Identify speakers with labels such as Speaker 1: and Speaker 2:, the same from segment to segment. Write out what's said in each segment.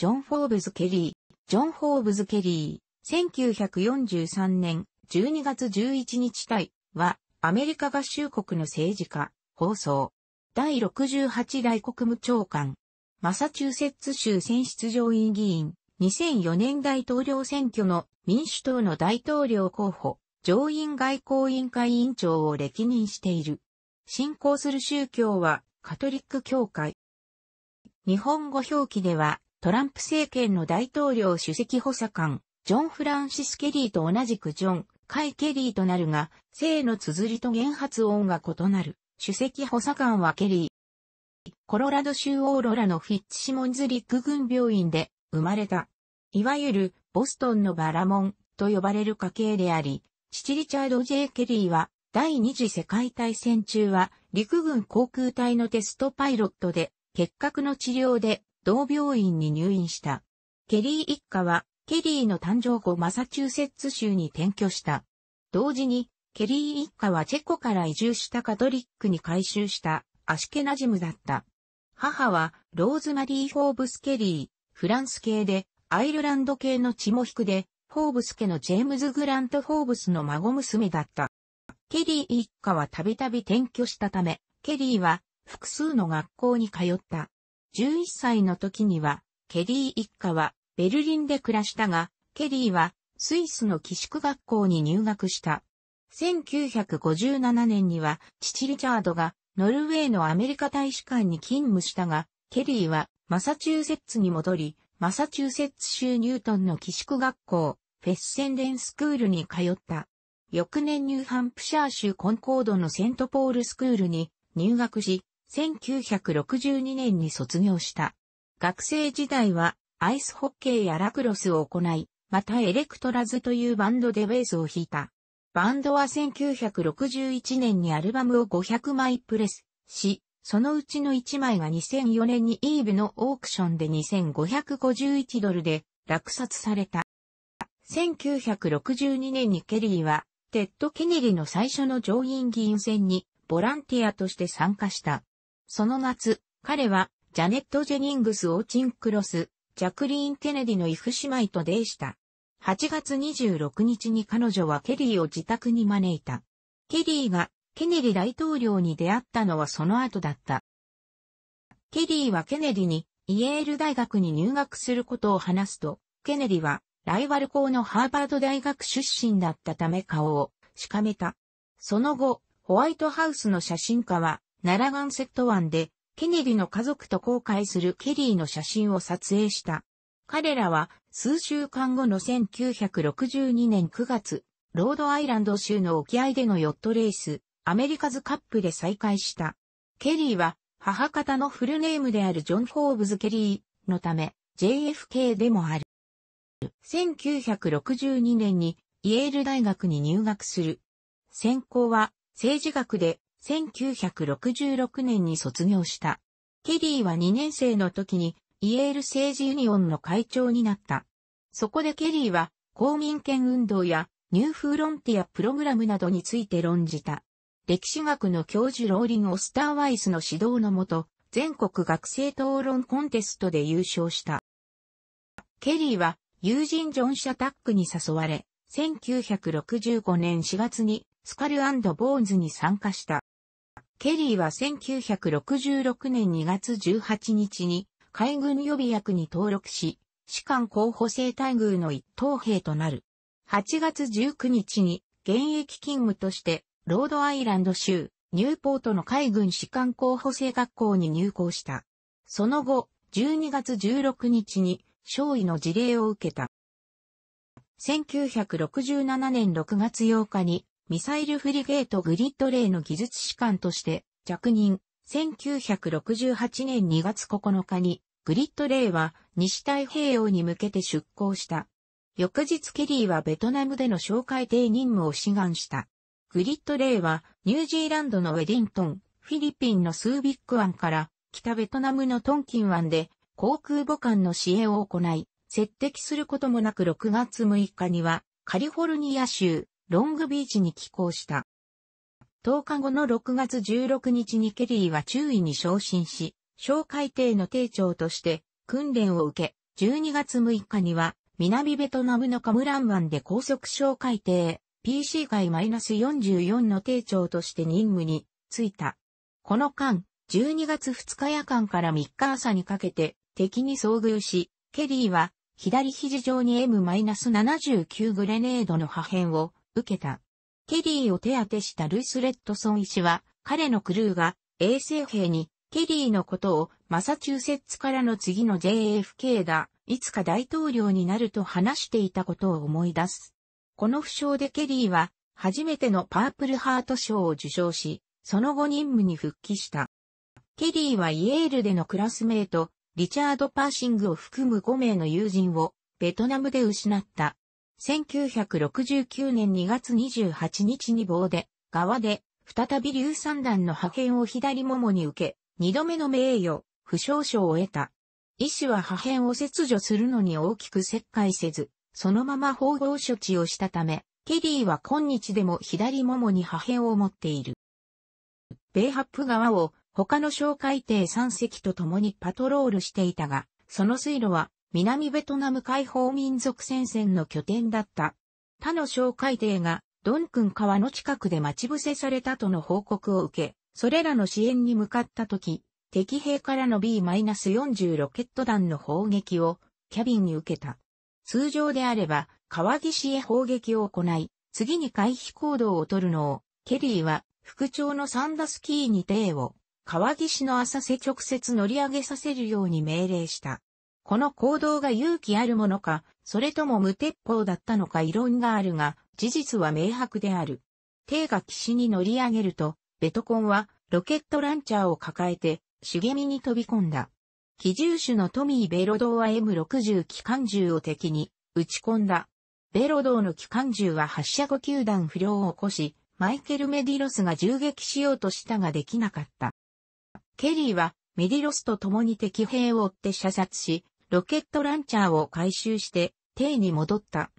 Speaker 1: ジョン・フォーブズ・ケリー。ジョン・フォーブズ・ケリー。1943年12月11日対は、アメリカ合衆国の政治家、放送。第68代国務長官。マサチューセッツ州選出上院議員。2004年大統領選挙の民主党の大統領候補、上院外交委員会委員長を歴任している。信仰する宗教はカトリック教会。日本語表記では、トランプ政権の大統領主席補佐官、ジョン・フランシス・ケリーと同じくジョン、カイ・ケリーとなるが、姓の綴りと原発音が異なる、主席補佐官はケリー。コロラド州オーロラのフィッチ・シモンズ・陸軍病院で生まれた。いわゆるボストンのバラモンと呼ばれる家系であり、父リチャード・ J・ ケリーは第二次世界大戦中は陸軍航空隊のテストパイロットで結核の治療で同病院に入院した。ケリー一家は、ケリーの誕生後マサチューセッツ州に転居した。同時に、ケリー一家はチェコから移住したカトリックに改修したアシケナジムだった。母はローズマリー・ホーブス・ケリー、フランス系で、アイルランド系の血も引くで、ホーブス家のジェームズ・グラント・ホーブスの孫娘だった。ケリー一家はたびたび転居したため、ケリーは複数の学校に通った。11歳の時には、ケリー一家はベルリンで暮らしたが、ケリーはスイスの寄宿学校に入学した。1957年には父リチャードがノルウェーのアメリカ大使館に勤務したが、ケリーはマサチューセッツに戻り、マサチューセッツ州ニュートンの寄宿学校、フェッセンレンスクールに通った。翌年ニューハンプシャー州コンコードのセントポールスクールに入学し、1962年に卒業した。学生時代はアイスホッケーやラクロスを行い、またエレクトラズというバンドでベースを弾いた。バンドは1961年にアルバムを500枚プレスし、そのうちの1枚が2004年にイーブのオークションで2551ドルで落札された。1962年にケリーは、テッド・ケネリの最初の上院議員選にボランティアとして参加した。その夏、彼は、ジャネット・ジェニングス・オーチン・クロス、ジャクリーン・ケネディのイフ姉妹とデイした。8月26日に彼女はケリーを自宅に招いた。ケリーがケネディ大統領に出会ったのはその後だった。ケリーはケネディにイエール大学に入学することを話すと、ケネディはライバル校のハーバード大学出身だったため顔をしかめた。その後、ホワイトハウスの写真家はナラガンセット湾で、ケネディの家族と後悔するケリーの写真を撮影した。彼らは、数週間後の1962年9月、ロードアイランド州の沖合でのヨットレース、アメリカズカップで再会した。ケリーは、母方のフルネームであるジョン・ホーブズ・ケリーのため、JFK でもある。1962年にイェール大学に入学する。専攻は政治学で1966年に卒業した。ケリーは2年生の時にイエール政治ユニオンの会長になった。そこでケリーは公民権運動やニューフーロンティアプログラムなどについて論じた。歴史学の教授ローリン・オスターワイスの指導のもと、全国学生討論コンテストで優勝した。ケリーは友人ジョン・シャタックに誘われ、1965年4月にスカルボーンズに参加した。ケリーは1966年2月18日に海軍予備役に登録し、士官候補生待遇の一等兵となる。8月19日に現役勤務としてロードアイランド州ニューポートの海軍士官候補生学校に入校した。その後、12月16日に少尉の事例を受けた。1967年6月8日にミサイルフリゲートグリッドレイの技術士官として着任。1968年2月9日にグリッドレイは西太平洋に向けて出港した。翌日ケリーはベトナムでの紹介艇任務を志願した。グリッドレイはニュージーランドのウェディントン、フィリピンのスービック湾から北ベトナムのトンキン湾で航空母艦の支援を行い、接敵することもなく6月6日にはカリフォルニア州ロングビーチに寄港した。10日後の6月16日にケリーは中尉に昇進し、小海艇の艇長として訓練を受け、12月6日には南ベトナムのカムラン湾で高速小海艇 PC 界 -44 の艇長として任務に就いた。この間、12月2日夜間から3日朝にかけて敵に遭遇し、ケリーは左肘上に M-79 グレネードの破片を受けた。ケリーを手当てしたルイス・レッドソン医師は、彼のクルーが衛生兵にケリーのことをマサチューセッツからの次の JFK だ、いつか大統領になると話していたことを思い出す。この負傷でケリーは初めてのパープルハート賞を受賞し、その後任務に復帰した。ケリーはイエールでのクラスメート、リチャード・パーシングを含む5名の友人をベトナムで失った。1969年2月28日に棒で、側で、再び硫酸弾の破片を左ももに受け、二度目の名誉、不傷症を得た。医師は破片を切除するのに大きく切開せず、そのまま縫合処置をしたため、ケリーは今日でも左ももに破片を持っている。米ハップ川を他の小海艇3隻と共にパトロールしていたが、その水路は南ベトナム解放民族戦線の拠点だった。他の小海艇がドンクン川の近くで待ち伏せされたとの報告を受け、それらの支援に向かった時、敵兵からの B-40 ロケット弾の砲撃をキャビンに受けた。通常であれば川岸へ砲撃を行い、次に回避行動を取るのを、ケリーは副長のサンダスキーに艇を川岸の浅瀬直接乗り上げさせるように命令した。この行動が勇気あるものか、それとも無鉄砲だったのか異論があるが、事実は明白である。帝が岸に乗り上げると、ベトコンはロケットランチャーを抱えて、茂みに飛び込んだ。機銃手のトミー・ベロドーは M60 機関銃を敵に撃ち込んだ。ベロドーの機関銃は発射後球団不良を起こし、マイケル・メディロスが銃撃しようとしたができなかった。ケリーはメディロスと共に敵兵を追って射殺し、ロケットランチャーを回収して、艇に戻った。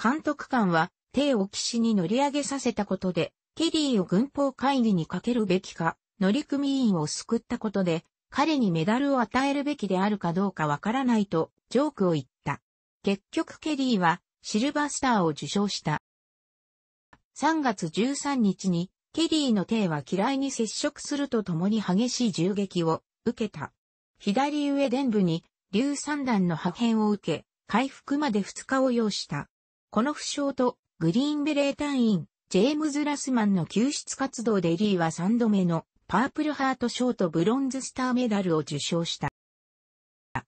Speaker 1: 監督官は、艇を岸に乗り上げさせたことで、ケリーを軍法会議にかけるべきか、乗組員を救ったことで、彼にメダルを与えるべきであるかどうかわからないと、ジョークを言った。結局ケリーは、シルバースターを受賞した。3月13日に、ケリーの艇は嫌いに接触するとともに激しい銃撃を受けた。左上伝部に硫酸弾の破片を受け、回復まで2日を要した。この負傷と、グリーンベレー隊員、ジェームズ・ラスマンの救出活動でリーは3度目のパープルハート賞とブロンズスターメダルを受賞した。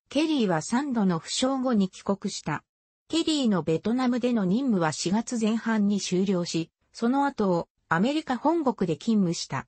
Speaker 1: ケリーは3度の負傷後に帰国した。ケリーのベトナムでの任務は4月前半に終了し、その後をアメリカ本国で勤務した。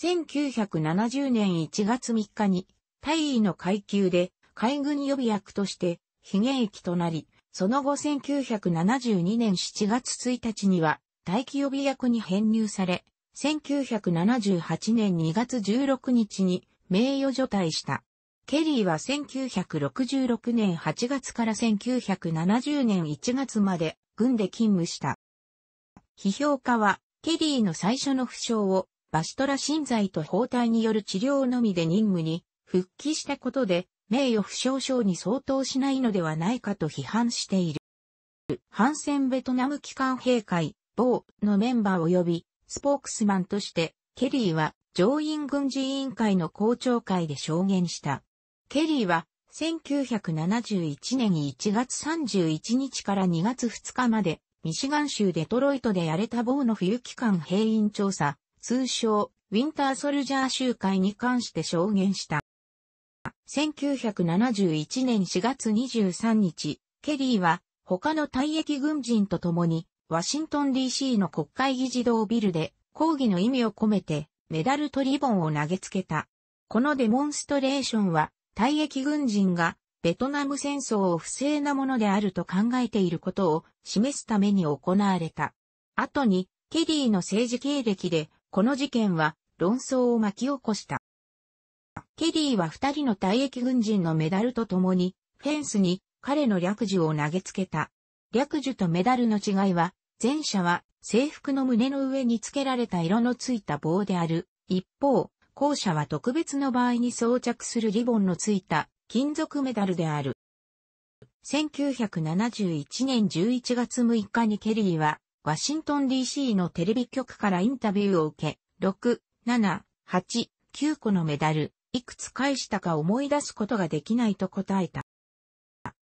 Speaker 1: 1970年1月3日に、大尉の階級で海軍予備役として、非現役となり、その後1972年7月1日には、待機予備役に編入され、1978年2月16日に名誉除隊した。ケリーは1966年8月から1970年1月まで軍で勤務した。批評家は、ケリーの最初の負傷を、バシトラ心剤と包帯による治療のみで任務に復帰したことで、名誉負傷症に相当しないのではないかと批判している。反戦ベトナム機関兵会、某のメンバー及びスポークスマンとして、ケリーは上院軍事委員会の公聴会で証言した。ケリーは1971年1月31日から2月2日まで、ミシガン州デトロイトでやれた某の冬期間兵員調査、通称、ウィンターソルジャー集会に関して証言した。1971年4月23日、ケリーは他の退役軍人と共にワシントン DC の国会議事堂ビルで抗議の意味を込めてメダルとリボンを投げつけた。このデモンストレーションは退役軍人がベトナム戦争を不正なものであると考えていることを示すために行われた。後にケリーの政治経歴でこの事件は論争を巻き起こした。ケリーは二人の退役軍人のメダルと共に、フェンスに彼の略樹を投げつけた。略樹とメダルの違いは、前者は制服の胸の上につけられた色のついた棒である。一方、後者は特別の場合に装着するリボンのついた金属メダルである。1971年11月6日にケリーは、ワシントン DC のテレビ局からインタビューを受け、6、7、8、9個のメダル、いくつ返したか思い出すことができないと答えた。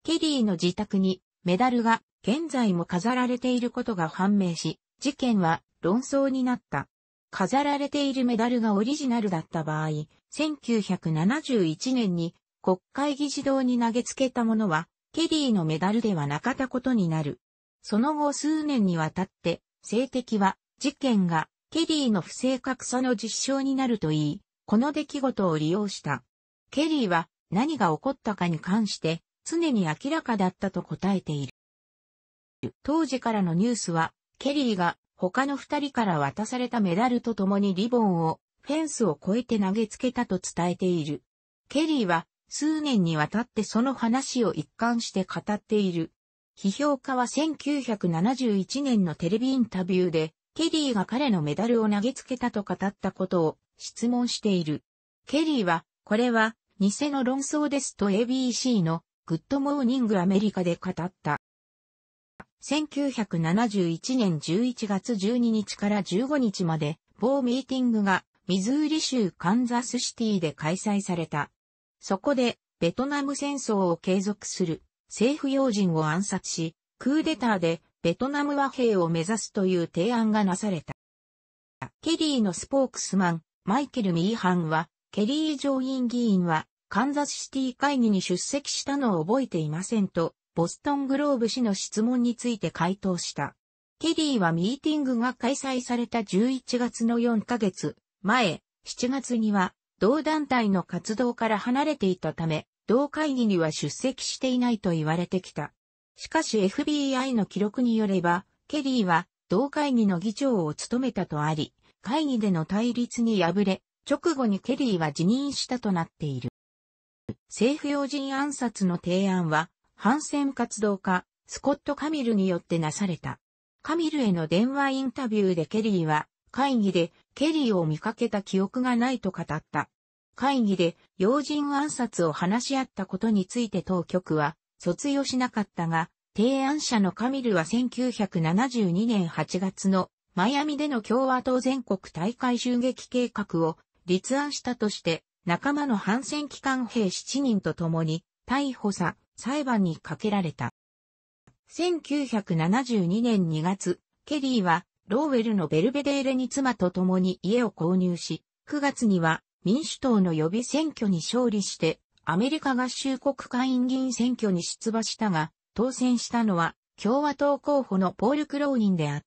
Speaker 1: ケリーの自宅にメダルが現在も飾られていることが判明し、事件は論争になった。飾られているメダルがオリジナルだった場合、1971年に国会議事堂に投げつけたものは、ケリーのメダルではなかったことになる。その後数年にわたって、性的は、事件が、ケリーの不正確さの実証になるといい、この出来事を利用した。ケリーは何が起こったかに関して常に明らかだったと答えている。当時からのニュースは、ケリーが他の二人から渡されたメダルと共にリボンをフェンスを越えて投げつけたと伝えている。ケリーは数年にわたってその話を一貫して語っている。批評家は1971年のテレビインタビューで、ケリーが彼のメダルを投げつけたと語ったことを質問している。ケリーは、これは、偽の論争ですと ABC のグッドモーニングアメリカで語った。1971年11月12日から15日まで、某ミーティングがミズーリ州カンザスシティで開催された。そこで、ベトナム戦争を継続する政府要人を暗殺し、クーデターでベトナム和平を目指すという提案がなされた。ケリーのスポークスマン、マイケル・ミーハンは、ケリー上院議員は、カンザスシティ会議に出席したのを覚えていませんと、ボストングローブ氏の質問について回答した。ケリーはミーティングが開催された11月の4ヶ月前、7月には同団体の活動から離れていたため、同会議には出席していないと言われてきた。しかし FBI の記録によれば、ケリーは同会議の議長を務めたとあり、会議での対立に敗れ、直後にケリーは辞任したとなっている。政府要人暗殺の提案は、反戦活動家、スコット・カミルによってなされた。カミルへの電話インタビューでケリーは、会議でケリーを見かけた記憶がないと語った。会議で要人暗殺を話し合ったことについて当局は卒業しなかったが、提案者のカミルは1972年8月のマイアミでの共和党全国大会襲撃計画を立案したとして、仲間の反戦機関兵7人と共に、逮捕さ、裁判にかけられた。1972年2月、ケリーは、ローウェルのベルベデーレに妻と共に家を購入し、9月には民主党の予備選挙に勝利して、アメリカ合衆国会員議員選挙に出馬したが、当選したのは共和党候補のポール・クローニンであった。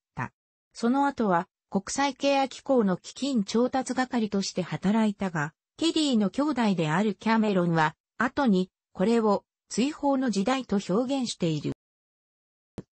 Speaker 1: その後は国際ケア機構の基金調達係として働いたが、ケリーの兄弟であるキャメロンは、後にこれを追放の時代と表現している。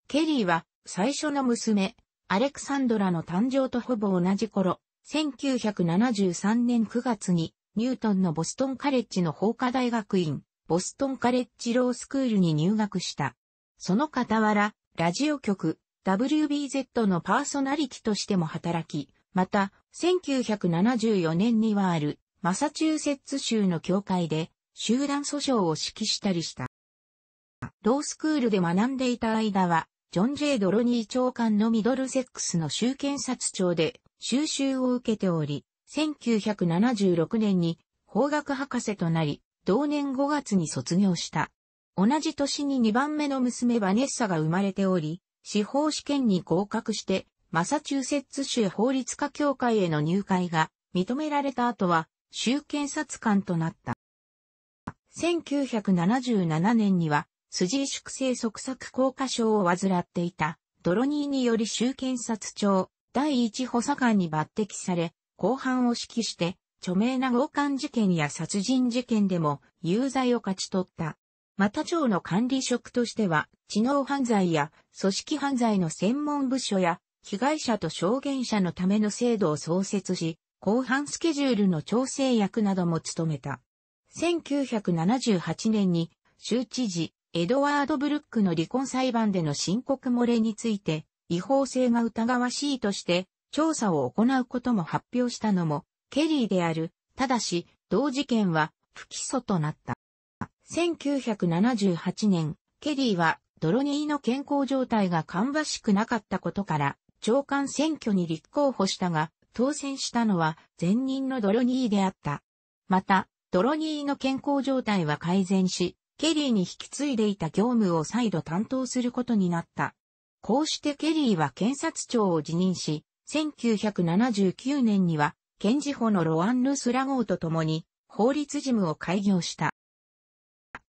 Speaker 1: ケリーは最初の娘、アレクサンドラの誕生とほぼ同じ頃、1973年9月にニュートンのボストンカレッジの法科大学院、ボストンカレッジロースクールに入学した。その傍ら、ラジオ局、WBZ のパーソナリティとしても働き、また、1974年にはある、マサチューセッツ州の教会で、集団訴訟を指揮したりした。ロースクールで学んでいた間は、ジョン・ジェイ・ドロニー長官のミドルセックスの州検察庁で、収集を受けており、1976年に法学博士となり、同年5月に卒業した。同じ年に2番目の娘バネッサが生まれており、司法試験に合格して、マサチューセッツ州法律家協会への入会が認められた後は、州検察官となった。1977年には、辻萎粛清側索効果症を患っていた、ドロニーにより州検察庁第一補佐官に抜擢され、後半を指揮して、著名な強姦事件や殺人事件でも有罪を勝ち取った。また町の管理職としては、知能犯罪や組織犯罪の専門部署や、被害者と証言者のための制度を創設し、後半スケジュールの調整役なども務めた。1978年に、州知事、エドワード・ブルックの離婚裁判での申告漏れについて、違法性が疑わしいとして、調査を行うことも発表したのも、ケリーである。ただし、同事件は不起訴となった。1978年、ケリーはドロニーの健康状態が芳しくなかったことから、長官選挙に立候補したが、当選したのは前任のドロニーであった。また、ドロニーの健康状態は改善し、ケリーに引き継いでいた業務を再度担当することになった。こうしてケリーは検察庁を辞任し、1979年には、検事法のロアン・ヌスラ号と共に、法律事務を開業した。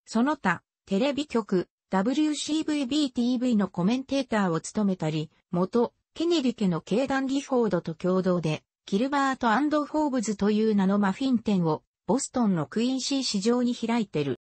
Speaker 1: その他、テレビ局、WCVB-TV のコメンテーターを務めたり、元、ケネディ家の経団ギフォードと共同で、キルバートフォーブズという名のマフィン店を、ボストンのクイーンシー市場に開いてる。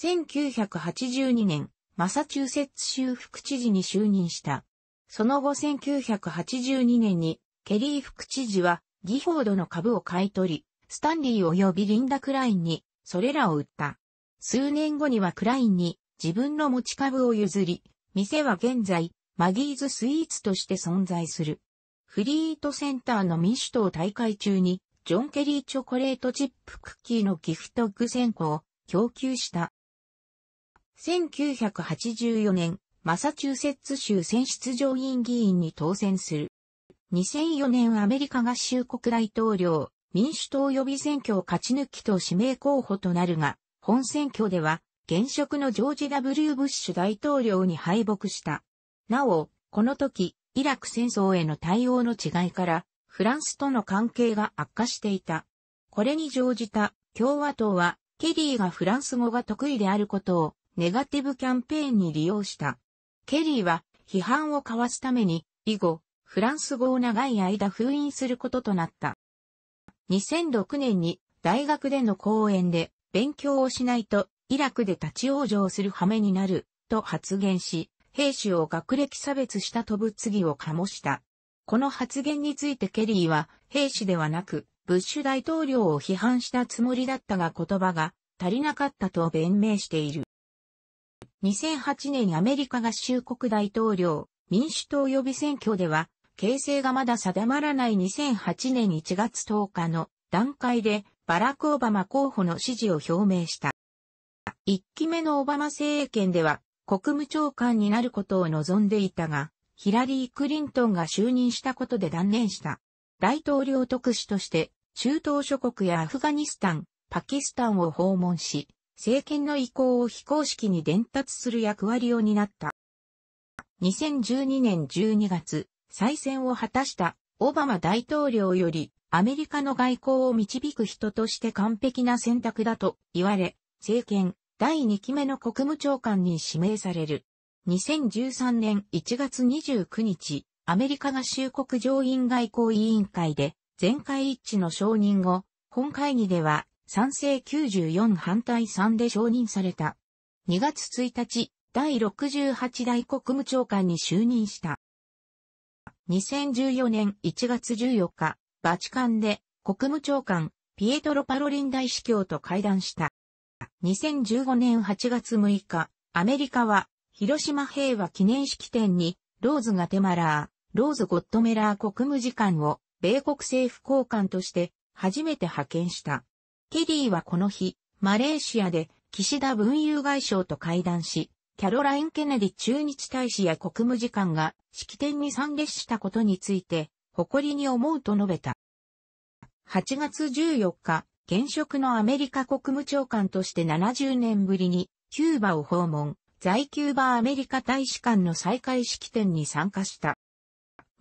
Speaker 1: 1982年、マサチューセッツ州副知事に就任した。その後1982年に、ケリー副知事は、ギフォードの株を買い取り、スタンリー及びリンダ・クラインに、それらを売った。数年後にはクラインに自分の持ち株を譲り、店は現在、マギーズスイーツとして存在する。フリートセンターの民主党大会中に、ジョン・ケリーチョコレートチップクッキーのギフトグ選考を供給した。1984年、マサチューセッツ州選出上院議員に当選する。2004年アメリカ合衆国大統領、民主党予備選挙を勝ち抜きと指名候補となるが、本選挙では、現職のジョージ・ W・ ブッシュ大統領に敗北した。なお、この時、イラク戦争への対応の違いから、フランスとの関係が悪化していた。これに乗じた共和党は、ケリーがフランス語が得意であることを、ネガティブキャンペーンに利用した。ケリーは、批判を交わすために、以後、フランス語を長い間封印することとなった。2006年に大学での講演で勉強をしないと、イラクで立ち往生する羽目になる、と発言し、兵士を学歴差別したとぶ次を醸した。この発言についてケリーは、兵士ではなく、ブッシュ大統領を批判したつもりだったが言葉が足りなかったと弁明している。2008年アメリカ合衆国大統領民主党予備選挙では、形勢がまだ定まらない2008年1月10日の段階でバラク・オバマ候補の支持を表明した。1期目のオバマ政権では国務長官になることを望んでいたが、ヒラリー・クリントンが就任したことで断念した。大統領特使として中東諸国やアフガニスタン、パキスタンを訪問し、政権の意向を非公式に伝達する役割を担った。2012年12月、再選を果たしたオバマ大統領よりアメリカの外交を導く人として完璧な選択だと言われ、政権第2期目の国務長官に指名される。2013年1月29日、アメリカ合衆国上院外交委員会で全会一致の承認後、本会議では賛成94反対3で承認された。2月1日、第68代国務長官に就任した。2014年1月14日、バチカンで国務長官ピエトロ・パロリン大司教と会談した。2015年8月6日、アメリカは広島平和記念式典にローズ・ガテマラー、ローズ・ゴットメラー国務次官を米国政府高官として初めて派遣した。ケリーはこの日、マレーシアで岸田文雄外相と会談し、キャロライン・ケネディ駐日大使や国務次官が式典に参列したことについて誇りに思うと述べた。8月14日、現職のアメリカ国務長官として70年ぶりにキューバを訪問、在キューバアメリカ大使館の再開式典に参加した。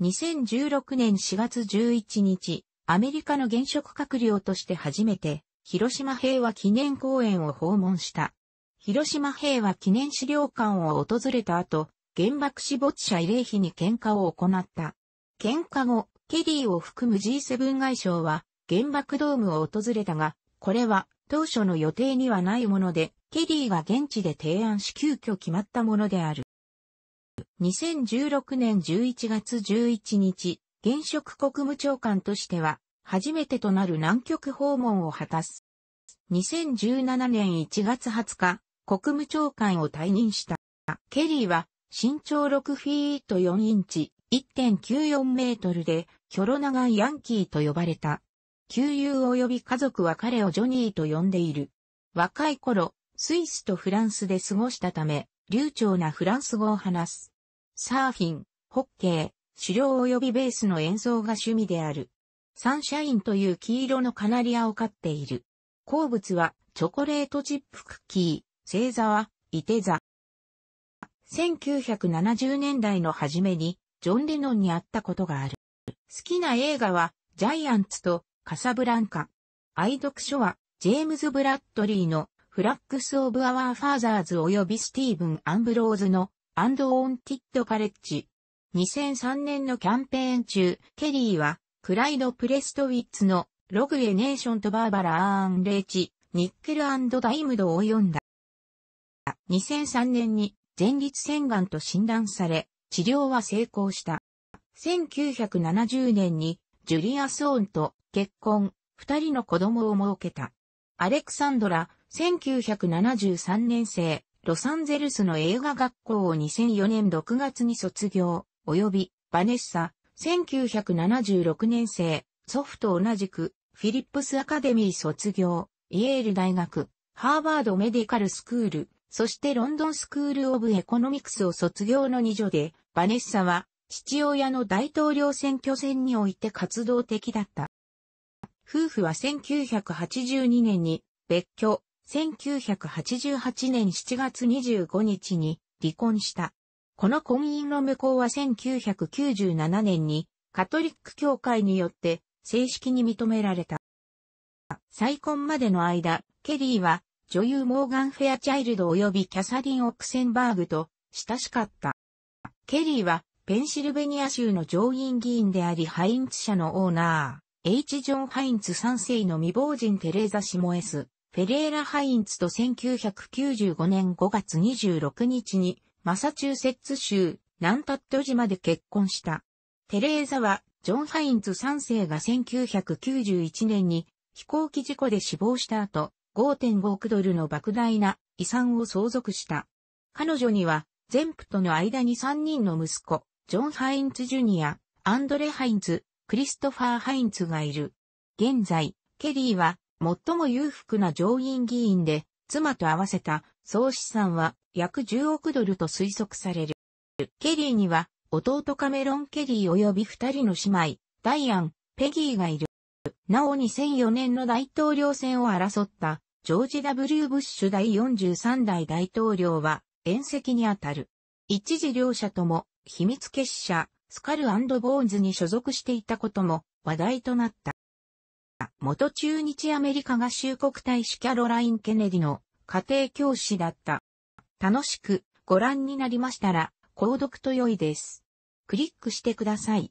Speaker 1: 2016年4月11日、アメリカの現職閣僚として初めて、広島平和記念公園を訪問した。広島平和記念資料館を訪れた後、原爆死没者慰霊碑に喧嘩を行った。喧嘩後、ケリーを含む G7 外相は原爆ドームを訪れたが、これは当初の予定にはないもので、ケリーが現地で提案し急遽決まったものである。2016年11月11日、現職国務長官としては、初めてとなる南極訪問を果たす。2017年1月20日、国務長官を退任した。ケリーは、身長6フィート4インチ、1.94メートルで、キョロ長いヤンキーと呼ばれた。旧友及び家族は彼をジョニーと呼んでいる。若い頃、スイスとフランスで過ごしたため、流暢なフランス語を話す。サーフィン、ホッケー、狩猟及びベースの演奏が趣味である。サンシャインという黄色のカナリアを飼っている。好物は、チョコレートチップクッキー、星座は、イテザ。1970年代の初めに、ジョン・レノンに会ったことがある。好きな映画は、ジャイアンツとカサブランカ。愛読書は、ジェームズ・ブラッドリーのフラックス・オブ・アワー・ファーザーズ及びスティーブン・アンブローズのアンド・オンティッド・カレッジ。2003年のキャンペーン中、ケリーは、クライド・プレストウィッツのログエ・ネーションとバーバラ・アーン・レイチ、ニッケル・ダイムドを読んだ。2003年に前立腺がんと診断され、治療は成功した。1970年にジュリアソーンと結婚、二人の子供を設けた。アレクサンドラ、1973年生、ロサンゼルスの映画学校を2004年6月に卒業、及び、バネッサ、1976年生、祖父と同じく、フィリップスアカデミー卒業、イェール大学、ハーバードメディカルスクール、そしてロンドンスクール・オブ・エコノミクスを卒業の二女で、バネッサは父親の大統領選挙戦において活動的だった。夫婦は1982年に別居、1988年7月25日に離婚した。この婚姻の無効は1997年にカトリック教会によって正式に認められた。再婚までの間、ケリーは女優モーガン・フェアチャイルド及びキャサリン・オックセンバーグと親しかった。ケリーはペンシルベニア州の上院議員でありハインツ社のオーナー、H・ ジョン・ハインツ3世の未亡人テレーザ・シモエス、フェレーラ・ハインツと1995年5月26日にマサチューセッツ州ナンタット島で結婚した。テレーザはジョン・ハインツ3世が1991年に飛行機事故で死亡した後、5.5億ドルの莫大な遺産を相続した。彼女には、全部との間に3人の息子、ジョン・ハインツ・ジュニア、アンドレ・ハインツ、クリストファー・ハインツがいる。現在、ケリーは、最も裕福な上院議員で、妻と合わせた総資産は約10億ドルと推測される。ケリーには、弟カメロン・ケリー及び二人の姉妹、ダイアン、ペギーがいる。なお2004年の大統領選を争ったジョージ・ W・ ブッシュ第43代大統領は、遠赤にあたる。一時両者とも、秘密結社、スカルボーンズに所属していたことも話題となった。元中日アメリカ合衆国大使キャロライン・ケネディの家庭教師だった。楽しくご覧になりましたら、購読と良いです。クリックしてください。